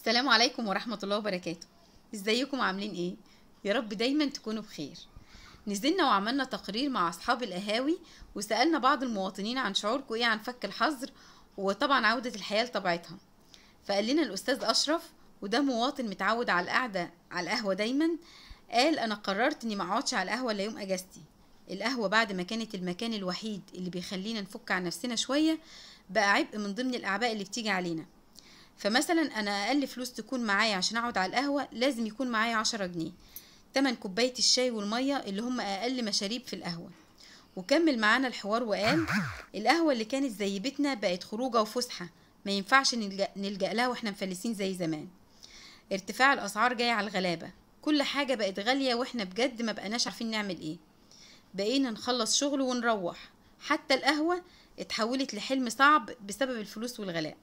السلام عليكم ورحمة الله وبركاته ازيكم عاملين ايه يا رب دايما تكونوا بخير نزلنا وعملنا تقرير مع اصحاب القهاوي وسألنا بعض المواطنين عن شعوركم ايه عن فك الحظر وطبعا عودة الحياة لطبيعتها فقال لنا الاستاذ اشرف وده مواطن متعود على القعدة على القهوة دايما قال انا قررت اني ما اقعدش على القهوة الا يوم اجازتي القهوة بعد ما كانت المكان الوحيد اللي بيخلينا نفك عن نفسنا شوية بقى عبء من ضمن الاعباء اللي بتيجي علينا فمثلا انا اقل فلوس تكون معايا عشان اقعد على القهوه لازم يكون معايا عشرة جنيه تمن كوبايه الشاي والميه اللي هم اقل مشاريب في القهوه وكمل معانا الحوار وقال القهوه اللي كانت زي بيتنا بقت خروجه وفسحه ما ينفعش نلجأ, نلجأ لها واحنا مفلسين زي زمان ارتفاع الاسعار جاي على الغلابه كل حاجه بقت غاليه واحنا بجد ما بقناش عارفين نعمل ايه بقينا نخلص شغل ونروح حتى القهوه اتحولت لحلم صعب بسبب الفلوس والغلاء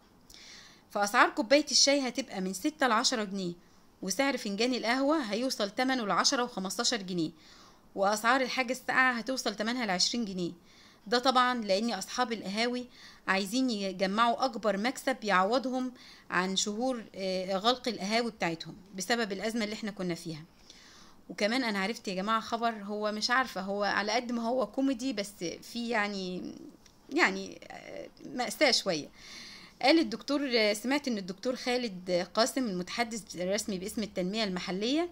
فأسعار كوباية الشاي هتبقى من ستة لعشرة جنيه وسعر فنجان القهوة هيوصل تمنه لعشرة وخمستاشر جنيه وأسعار الحاجة الساقعة هتوصل تمنها لعشرين جنيه ده طبعا لأن أصحاب القهاوي عايزين يجمعوا أكبر مكسب يعوضهم عن شهور آه، غلق القهاوي بتاعتهم بسبب الأزمة اللي احنا كنا فيها وكمان أنا عرفت يا جماعة خبر هو مش عارفة هو على قد ما هو كوميدي بس في يعني يعني آه، مأساة شوية قال الدكتور سمعت ان الدكتور خالد قاسم المتحدث الرسمي باسم التنميه المحليه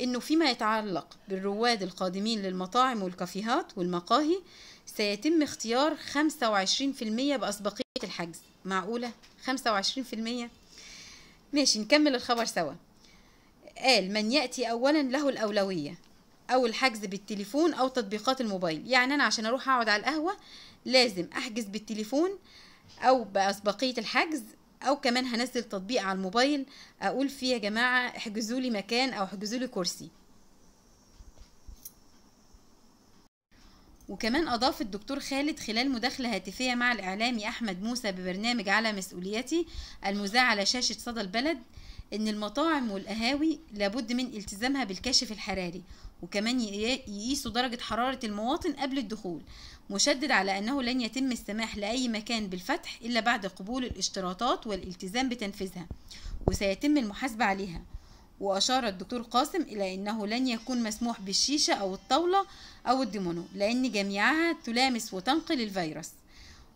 انه فيما يتعلق بالرواد القادمين للمطاعم والكافيهات والمقاهي سيتم اختيار 25% باسبقيه الحجز معقوله 25% ماشي نكمل الخبر سوا قال من ياتي اولا له الاولويه او الحجز بالتليفون او تطبيقات الموبايل يعني انا عشان اروح اقعد على القهوه لازم احجز بالتليفون او باسبقيه الحجز او كمان هنزل تطبيق على الموبايل اقول فيه يا جماعه احجزوا لي مكان او احجزوا لي كرسي وكمان أضاف الدكتور خالد خلال مداخلة هاتفية مع الإعلامي أحمد موسى ببرنامج على مسؤوليتي المذاع على شاشة صدى البلد إن المطاعم والقهاوي لابد من التزامها بالكشف الحراري وكمان يقيسوا درجة حرارة المواطن قبل الدخول مشدد على أنه لن يتم السماح لأي مكان بالفتح إلا بعد قبول الاشتراطات والالتزام بتنفيذها وسيتم المحاسبة عليها وأشار الدكتور قاسم إلى أنه لن يكون مسموح بالشيشة أو الطاولة أو الديمونو لأن جميعها تلامس وتنقل الفيروس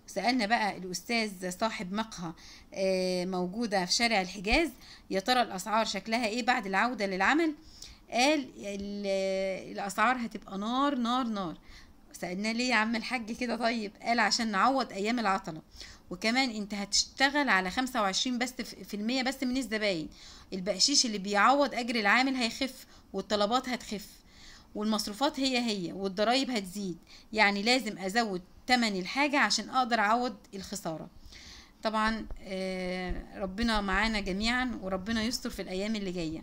سألنا بقى الأستاذ صاحب مقهى آه، موجودة في شارع الحجاز يا ترى الأسعار شكلها إيه بعد العودة للعمل قال الاسعار هتبقى نار نار نار سالناه ليه يا عم الحاج كده طيب قال عشان نعوض ايام العطله وكمان انت هتشتغل على 25 بس في المية بس من الزباين البقشيش اللي بيعوض اجر العامل هيخف والطلبات هتخف والمصروفات هي هي والضرايب هتزيد يعني لازم ازود تمن الحاجة عشان اقدر اعوض الخسارة طبعا آه، ربنا معانا جميعا وربنا يستر في الايام اللي جايه